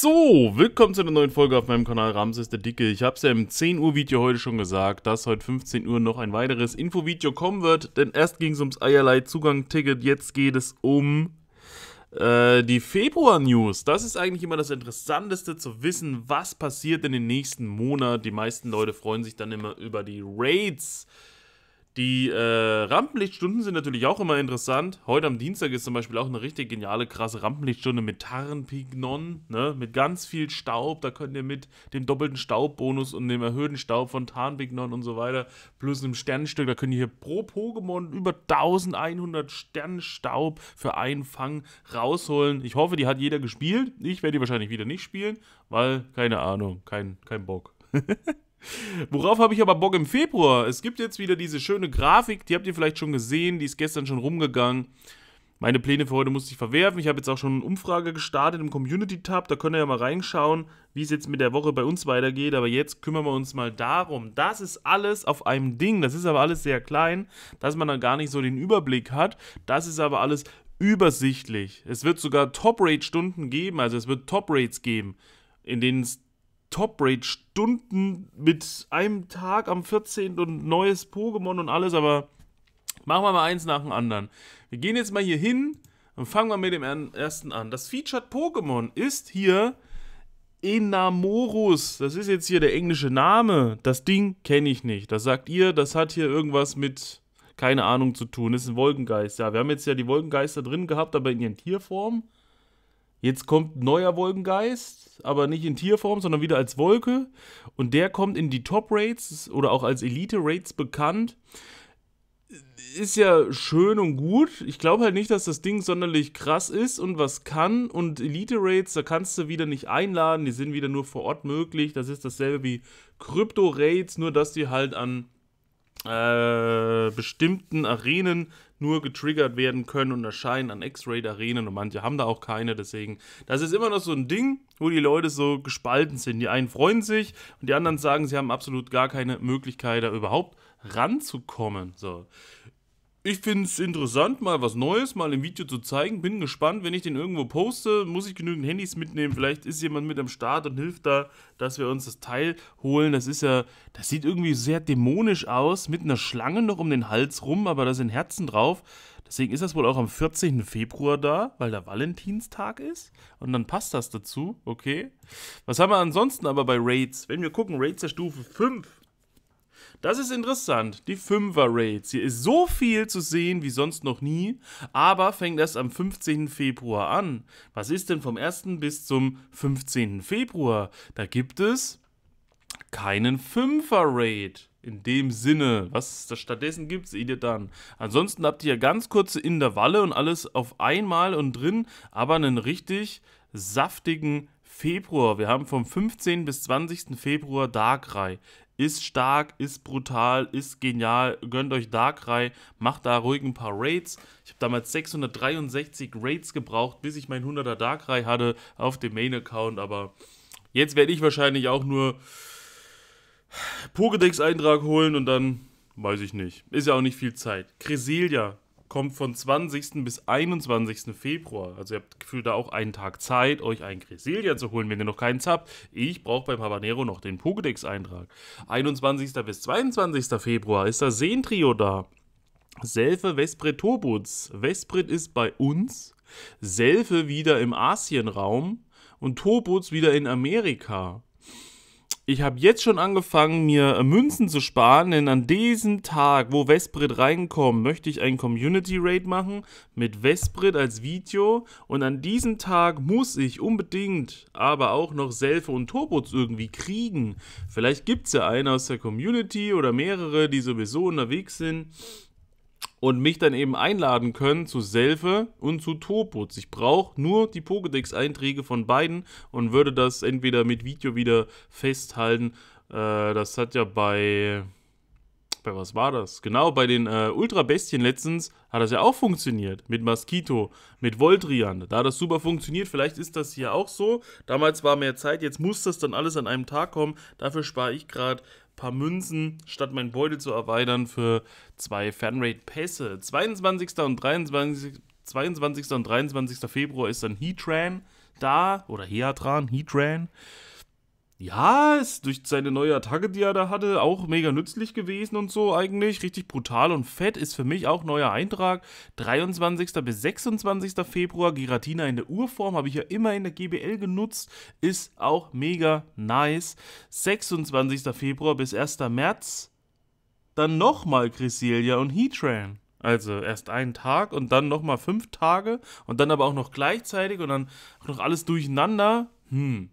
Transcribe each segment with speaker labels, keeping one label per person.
Speaker 1: So, willkommen zu einer neuen Folge auf meinem Kanal Ramses der Dicke. Ich habe es ja im 10 Uhr Video heute schon gesagt, dass heute 15 Uhr noch ein weiteres Infovideo kommen wird. Denn erst ging es ums Eierlei Zugang-Ticket, jetzt geht es um äh, die Februar-News. Das ist eigentlich immer das Interessanteste zu wissen, was passiert in den nächsten Monat. Die meisten Leute freuen sich dann immer über die Raids die äh, Rampenlichtstunden sind natürlich auch immer interessant. Heute am Dienstag ist zum Beispiel auch eine richtig geniale, krasse Rampenlichtstunde mit Tarnpignon, ne? mit ganz viel Staub. Da könnt ihr mit dem doppelten Staubbonus und dem erhöhten Staub von Tarnpignon und so weiter, plus einem Sternenstück, da könnt ihr hier pro Pokémon über 1100 Sternenstaub für einen Fang rausholen. Ich hoffe, die hat jeder gespielt. Ich werde die wahrscheinlich wieder nicht spielen, weil, keine Ahnung, kein, kein Bock. Worauf habe ich aber Bock im Februar? Es gibt jetzt wieder diese schöne Grafik, die habt ihr vielleicht schon gesehen, die ist gestern schon rumgegangen. Meine Pläne für heute musste ich verwerfen. Ich habe jetzt auch schon eine Umfrage gestartet im Community-Tab. Da könnt ihr ja mal reinschauen, wie es jetzt mit der Woche bei uns weitergeht. Aber jetzt kümmern wir uns mal darum. Das ist alles auf einem Ding. Das ist aber alles sehr klein, dass man da gar nicht so den Überblick hat. Das ist aber alles übersichtlich. Es wird sogar Top-Rate-Stunden geben. Also es wird Top-Rates geben, in denen es Top rate Stunden mit einem Tag am 14. und neues Pokémon und alles, aber machen wir mal eins nach dem anderen. Wir gehen jetzt mal hier hin und fangen mal mit dem ersten an. Das Featured Pokémon ist hier Enamorus. Das ist jetzt hier der englische Name. Das Ding kenne ich nicht. Das sagt ihr, das hat hier irgendwas mit keine Ahnung zu tun. Das ist ein Wolkengeist. Ja, wir haben jetzt ja die Wolkengeister drin gehabt, aber in ihren Tierformen. Jetzt kommt neuer Wolkengeist, aber nicht in Tierform, sondern wieder als Wolke. Und der kommt in die Top-Rates oder auch als Elite-Rates bekannt. Ist ja schön und gut. Ich glaube halt nicht, dass das Ding sonderlich krass ist und was kann. Und elite Raids, da kannst du wieder nicht einladen. Die sind wieder nur vor Ort möglich. Das ist dasselbe wie krypto Raids, nur dass die halt an äh, bestimmten Arenen nur getriggert werden können und erscheinen an x ray arenen und manche haben da auch keine. Deswegen, das ist immer noch so ein Ding, wo die Leute so gespalten sind. Die einen freuen sich und die anderen sagen, sie haben absolut gar keine Möglichkeit, da überhaupt ranzukommen. So ich finde es interessant, mal was Neues, mal im Video zu zeigen. Bin gespannt, wenn ich den irgendwo poste, muss ich genügend Handys mitnehmen. Vielleicht ist jemand mit am Start und hilft da, dass wir uns das Teil holen. Das ist ja, das sieht irgendwie sehr dämonisch aus, mit einer Schlange noch um den Hals rum, aber da sind Herzen drauf. Deswegen ist das wohl auch am 14. Februar da, weil der Valentinstag ist. Und dann passt das dazu, okay. Was haben wir ansonsten aber bei Raids? Wenn wir gucken, Raids der Stufe 5 das ist interessant. Die Fünfer-Raids. Hier ist so viel zu sehen wie sonst noch nie, aber fängt erst am 15. Februar an. Was ist denn vom 1. bis zum 15. Februar? Da gibt es keinen Fünfer-Raid. In dem Sinne, was es stattdessen gibt, seht ihr dann. Ansonsten habt ihr ganz kurze Intervalle und alles auf einmal und drin, aber einen richtig saftigen Februar, wir haben vom 15. bis 20. Februar Darkrai. Ist stark, ist brutal, ist genial. Gönnt euch Darkrai, macht da ruhig ein paar Raids. Ich habe damals 663 Raids gebraucht, bis ich mein 100er Darkrai hatte auf dem Main-Account. Aber jetzt werde ich wahrscheinlich auch nur Pokédex-Eintrag holen und dann weiß ich nicht. Ist ja auch nicht viel Zeit. Creselia, kommt von 20. bis 21. Februar. Also ihr habt gefühlt da auch einen Tag Zeit, euch einen Grisilia zu holen, wenn ihr noch keins habt. Ich brauche beim Habanero noch den Pokédex-Eintrag. 21. bis 22. Februar ist das Seentrio da. Selfe Vesprit Tobutz. Vesprit ist bei uns, Selfe wieder im Asienraum und Tobutz wieder in Amerika ich habe jetzt schon angefangen, mir äh, Münzen zu sparen, denn an diesem Tag, wo Vesprit reinkommt, möchte ich einen Community Raid machen mit Vesprit als Video. Und an diesem Tag muss ich unbedingt aber auch noch Selfe und Turbots irgendwie kriegen. Vielleicht gibt es ja einen aus der Community oder mehrere, die sowieso unterwegs sind und mich dann eben einladen können zu Selfe und zu Toputz. Ich brauche nur die Pokédex-Einträge von beiden und würde das entweder mit Video wieder festhalten. Äh, das hat ja bei. Bei was war das? Genau, bei den äh, Ultra-Bestien letztens hat das ja auch funktioniert. Mit Mosquito, mit Voltrian. Da hat das super funktioniert. Vielleicht ist das hier auch so. Damals war mehr Zeit, jetzt muss das dann alles an einem Tag kommen. Dafür spare ich gerade paar Münzen, statt mein Beutel zu erweitern, für zwei Fernrate-Pässe. 22. und 23. 22. und 23. Februar ist dann Heatran da, oder Heatran, Heatran ja, ist durch seine neue Attacke, die er da hatte, auch mega nützlich gewesen und so eigentlich. Richtig brutal und fett ist für mich auch neuer Eintrag. 23. bis 26. Februar, Giratina in der Urform, habe ich ja immer in der GBL genutzt, ist auch mega nice. 26. Februar bis 1. März, dann nochmal Cresselia und Heatran. Also erst einen Tag und dann nochmal fünf Tage und dann aber auch noch gleichzeitig und dann auch noch alles durcheinander. Hm.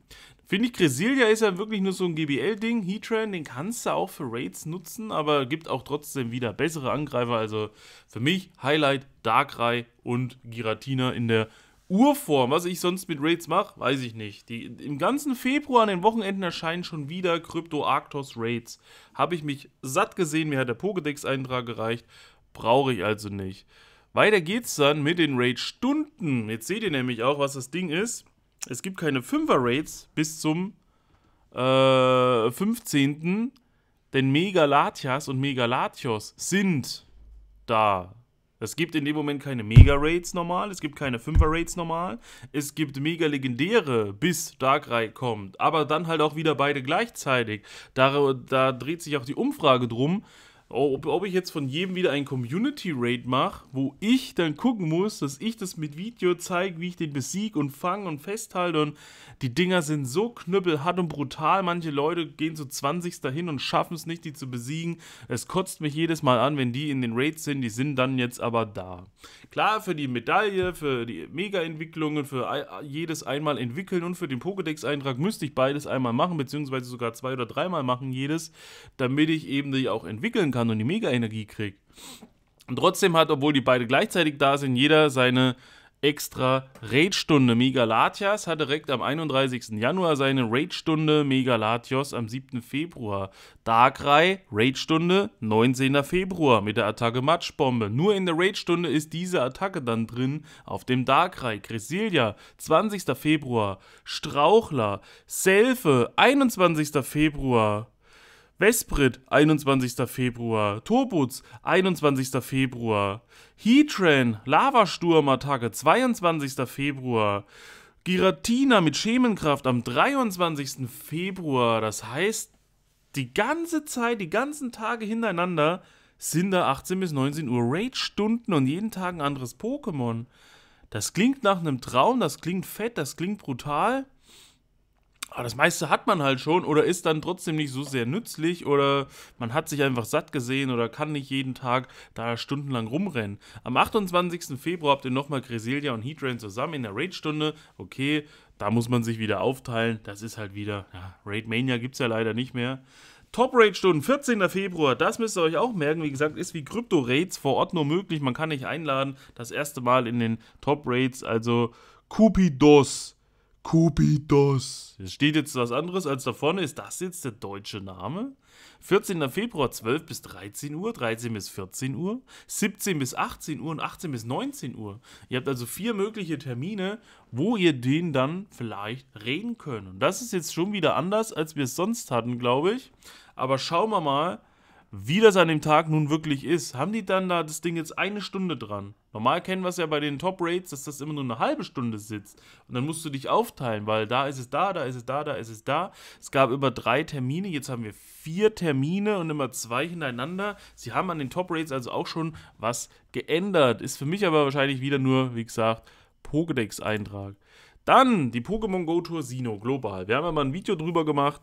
Speaker 1: Finde ich, Gresilia ist ja wirklich nur so ein GBL-Ding. Heatran, den kannst du auch für Raids nutzen, aber gibt auch trotzdem wieder bessere Angreifer. Also für mich Highlight, Darkrai und Giratina in der Urform. Was ich sonst mit Raids mache, weiß ich nicht. Die, Im ganzen Februar an den Wochenenden erscheinen schon wieder Crypto Arctos Raids. Habe ich mich satt gesehen, mir hat der Pokédex-Eintrag gereicht. Brauche ich also nicht. Weiter geht's dann mit den Raid-Stunden. Jetzt seht ihr nämlich auch, was das Ding ist es gibt keine 5er-Raids bis zum äh, 15. Denn Megalatias und Megalatios sind da. Es gibt in dem Moment keine Mega-Raids normal, es gibt keine 5er-Raids normal, es gibt Mega-Legendäre, bis Darkrai kommt, aber dann halt auch wieder beide gleichzeitig. Da, da dreht sich auch die Umfrage drum, ob, ob ich jetzt von jedem wieder ein Community Raid mache, wo ich dann gucken muss, dass ich das mit Video zeige, wie ich den besieg und fange und festhalte. Und die Dinger sind so knüppelhart und brutal. Manche Leute gehen zu so 20 dahin und schaffen es nicht, die zu besiegen. Es kotzt mich jedes Mal an, wenn die in den Raids sind. Die sind dann jetzt aber da. Klar, für die Medaille, für die Mega-Entwicklungen, für jedes einmal entwickeln und für den Pokédex-Eintrag müsste ich beides einmal machen, beziehungsweise sogar zwei oder dreimal machen jedes, damit ich eben die auch entwickeln kann kann und die Mega-Energie kriegt. Und trotzdem hat, obwohl die beide gleichzeitig da sind, jeder seine extra Raid-Stunde. Megalatias hat direkt am 31. Januar seine Raid-Stunde, Megalatios am 7. Februar. Darkrai, Raid-Stunde, 19. Februar mit der Attacke Matschbombe. Nur in der Raid-Stunde ist diese Attacke dann drin auf dem Darkrai. Cresselia, 20. Februar. Strauchler, Selfe, 21. Februar. Vesprit, 21. Februar. Turbutz, 21. Februar. Heatran, Lavasturmattacke, 22. Februar. Giratina mit Schemenkraft am 23. Februar. Das heißt, die ganze Zeit, die ganzen Tage hintereinander sind da 18 bis 19 Uhr rage stunden und jeden Tag ein anderes Pokémon. Das klingt nach einem Traum, das klingt fett, das klingt brutal. Aber ah, das meiste hat man halt schon oder ist dann trotzdem nicht so sehr nützlich oder man hat sich einfach satt gesehen oder kann nicht jeden Tag da stundenlang rumrennen. Am 28. Februar habt ihr nochmal Griselia und Heatran zusammen in der Raid-Stunde. Okay, da muss man sich wieder aufteilen. Das ist halt wieder, ja, Raid Mania gibt es ja leider nicht mehr. Top Raid Stunden, 14. Februar, das müsst ihr euch auch merken. Wie gesagt, ist wie Krypto Raids vor Ort nur möglich. Man kann nicht einladen. Das erste Mal in den Top Raids, also Cupidos. Kubitos. Hier steht jetzt was anderes als da vorne. Ist das jetzt der deutsche Name? 14. Februar 12 bis 13 Uhr, 13 bis 14 Uhr, 17 bis 18 Uhr und 18 bis 19 Uhr. Ihr habt also vier mögliche Termine, wo ihr den dann vielleicht reden könnt. Und das ist jetzt schon wieder anders, als wir es sonst hatten, glaube ich. Aber schauen wir mal, wie das an dem Tag nun wirklich ist, haben die dann da das Ding jetzt eine Stunde dran. Normal kennen wir es ja bei den Top Rates, dass das immer nur eine halbe Stunde sitzt. Und dann musst du dich aufteilen, weil da ist es da, da ist es da, da ist es da. Es gab über drei Termine, jetzt haben wir vier Termine und immer zwei hintereinander. Sie haben an den Top Rates also auch schon was geändert. Ist für mich aber wahrscheinlich wieder nur, wie gesagt, Pokédex-Eintrag. Dann die Pokémon Go Tour Sino global. Wir haben ja mal ein Video drüber gemacht.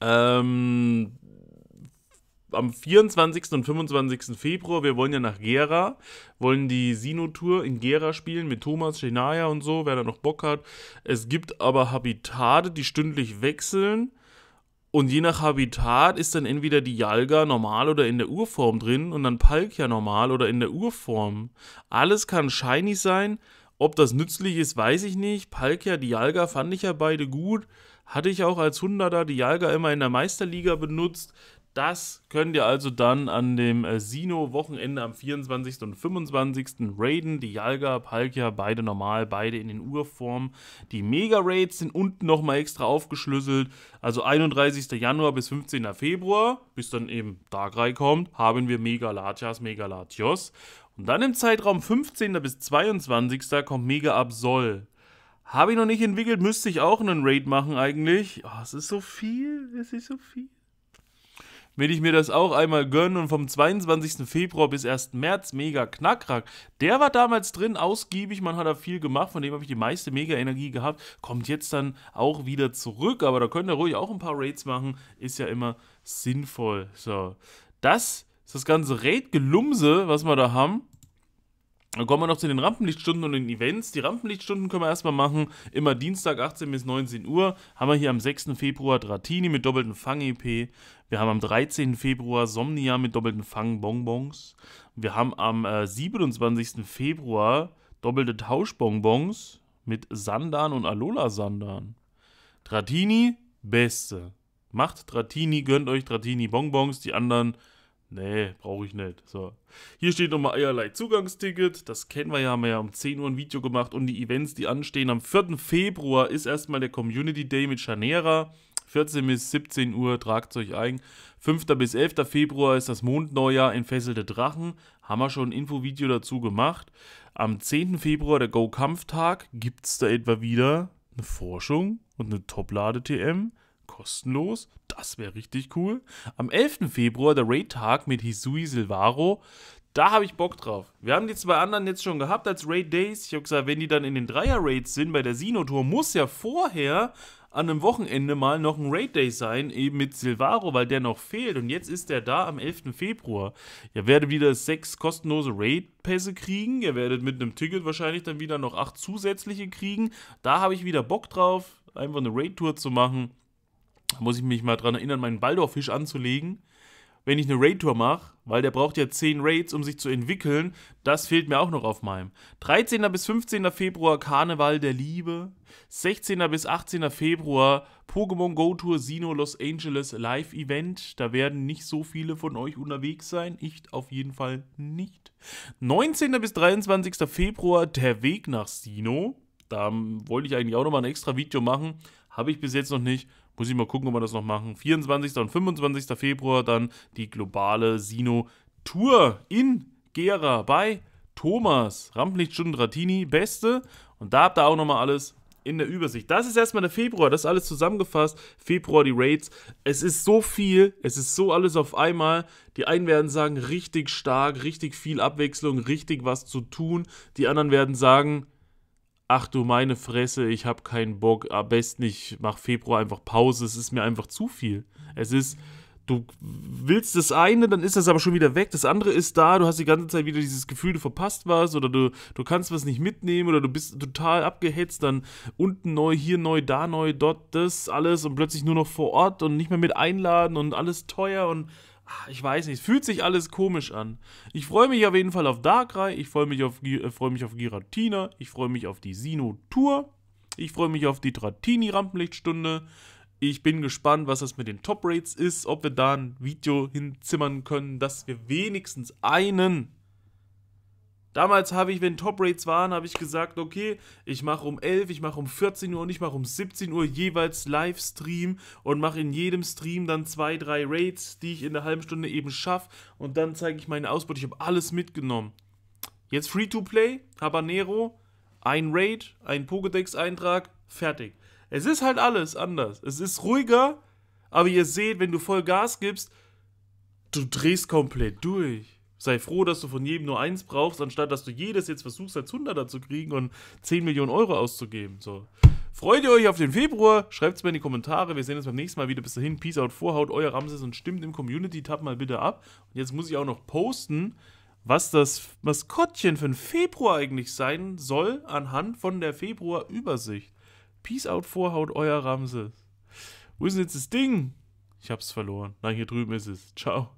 Speaker 1: Ähm, am 24. und 25. Februar, wir wollen ja nach Gera, wollen die Sino-Tour in Gera spielen mit Thomas, Shenaya und so, wer da noch Bock hat. Es gibt aber Habitate, die stündlich wechseln. Und je nach Habitat ist dann entweder die Jalga normal oder in der Urform drin und dann Palkia normal oder in der Urform. Alles kann shiny sein. Ob das nützlich ist, weiß ich nicht. Palkia, die Jalga fand ich ja beide gut. Hatte ich auch als Hunderter die Jalga immer in der Meisterliga benutzt. Das könnt ihr also dann an dem äh, Sino-Wochenende am 24. und 25. raiden. Die Jalga, Palkia, beide normal, beide in den Urformen. Die Mega-Raids sind unten nochmal extra aufgeschlüsselt. Also 31. Januar bis 15. Februar, bis dann eben Darkrai kommt, haben wir Mega-Latias, Mega-Latios. Und dann im Zeitraum 15. bis 22. kommt Mega-Absol. Habe ich noch nicht entwickelt, müsste ich auch einen Raid machen eigentlich. Oh, es ist so viel, es ist so viel will ich mir das auch einmal gönnen. Und vom 22. Februar bis 1. März Mega Knackrack. Der war damals drin, ausgiebig, man hat da viel gemacht, von dem habe ich die meiste Mega-Energie gehabt. Kommt jetzt dann auch wieder zurück, aber da könnt ihr ruhig auch ein paar Raids machen. Ist ja immer sinnvoll. So, das ist das ganze Raid-Gelumse, was wir da haben. Dann kommen wir noch zu den Rampenlichtstunden und den Events. Die Rampenlichtstunden können wir erstmal machen. Immer Dienstag 18 bis 19 Uhr. Haben wir hier am 6. Februar Dratini mit doppelten Fang-EP. Wir haben am 13. Februar Somnia mit doppelten Fang-Bonbons. Wir haben am äh, 27. Februar doppelte Tauschbonbons mit Sandan und Alola Sandan. Dratini, beste. Macht Dratini, gönnt euch Dratini Bonbons. Die anderen Nee, brauche ich nicht. So. Hier steht nochmal eierlei Zugangsticket. Das kennen wir ja, haben wir ja um 10 Uhr ein Video gemacht und die Events, die anstehen. Am 4. Februar ist erstmal der Community Day mit Chanera. 14 bis 17 Uhr, tragt euch ein. 5. bis 11. Februar ist das Mondneujahr Entfesselte Drachen. Haben wir schon ein Infovideo dazu gemacht. Am 10. Februar, der Go-Kampftag, gibt es da etwa wieder eine Forschung und eine top lade tm kostenlos. Das wäre richtig cool. Am 11. Februar der Raid-Tag mit Hisui Silvaro. Da habe ich Bock drauf. Wir haben die zwei anderen jetzt schon gehabt als Raid Days. Ich habe gesagt, wenn die dann in den Dreier-Raids sind bei der Sino-Tour, muss ja vorher an einem Wochenende mal noch ein Raid Day sein, eben mit Silvaro, weil der noch fehlt. Und jetzt ist der da am 11. Februar. Ihr werdet wieder sechs kostenlose Raid-Pässe kriegen. Ihr werdet mit einem Ticket wahrscheinlich dann wieder noch acht zusätzliche kriegen. Da habe ich wieder Bock drauf, einfach eine Raid-Tour zu machen. Da muss ich mich mal dran erinnern, meinen Baldorfisch anzulegen. Wenn ich eine Raid-Tour mache, weil der braucht ja 10 Raids, um sich zu entwickeln, das fehlt mir auch noch auf meinem. 13. bis 15. Februar Karneval der Liebe. 16. bis 18. Februar Pokémon Go Tour Sino Los Angeles Live Event. Da werden nicht so viele von euch unterwegs sein. Ich auf jeden Fall nicht. 19. bis 23. Februar der Weg nach Sino. Da wollte ich eigentlich auch nochmal ein extra Video machen. Habe ich bis jetzt noch nicht. Muss ich mal gucken, ob wir das noch machen. 24. und 25. Februar dann die globale Sino-Tour in Gera bei Thomas. Rampenlichtstunden Ratini, beste. Und da habt ihr auch nochmal alles in der Übersicht. Das ist erstmal der Februar, das ist alles zusammengefasst. Februar die Raids. Es ist so viel, es ist so alles auf einmal. Die einen werden sagen, richtig stark, richtig viel Abwechslung, richtig was zu tun. Die anderen werden sagen, ach du meine Fresse, ich habe keinen Bock, am besten ich mache Februar einfach Pause, es ist mir einfach zu viel. Es ist, du willst das eine, dann ist das aber schon wieder weg, das andere ist da, du hast die ganze Zeit wieder dieses Gefühl, du verpasst was oder du, du kannst was nicht mitnehmen oder du bist total abgehetzt, dann unten neu, hier neu, da neu, dort das, alles und plötzlich nur noch vor Ort und nicht mehr mit einladen und alles teuer und Ah, ich weiß nicht, es fühlt sich alles komisch an. Ich freue mich auf jeden Fall auf Darkrai, ich freue mich auf, äh, freu mich auf Giratina, ich freue mich auf die Sino-Tour, ich freue mich auf die trattini rampenlichtstunde Ich bin gespannt, was das mit den Top-Rates ist, ob wir da ein Video hinzimmern können, dass wir wenigstens einen Damals habe ich, wenn Top-Rates waren, habe ich gesagt, okay, ich mache um 11, ich mache um 14 Uhr und ich mache um 17 Uhr jeweils Livestream und mache in jedem Stream dann zwei, drei Raids, die ich in der halben Stunde eben schaffe und dann zeige ich meinen Ausbau. Ich habe alles mitgenommen. Jetzt Free-to-Play, Habanero, ein Raid, ein Pokédex-Eintrag, fertig. Es ist halt alles anders. Es ist ruhiger, aber ihr seht, wenn du voll Gas gibst, du drehst komplett durch. Sei froh, dass du von jedem nur eins brauchst, anstatt dass du jedes jetzt versuchst, als Hunderter zu kriegen und 10 Millionen Euro auszugeben. So. Freut ihr euch auf den Februar? Schreibt es mir in die Kommentare. Wir sehen uns beim nächsten Mal wieder. Bis dahin, Peace out, Vorhaut, euer Ramses und stimmt im Community-Tab mal bitte ab. Und jetzt muss ich auch noch posten, was das Maskottchen für den Februar eigentlich sein soll, anhand von der Februar-Übersicht. Peace out, Vorhaut, euer Ramses. Wo ist denn jetzt das Ding? Ich hab's verloren. Nein, hier drüben ist es. Ciao.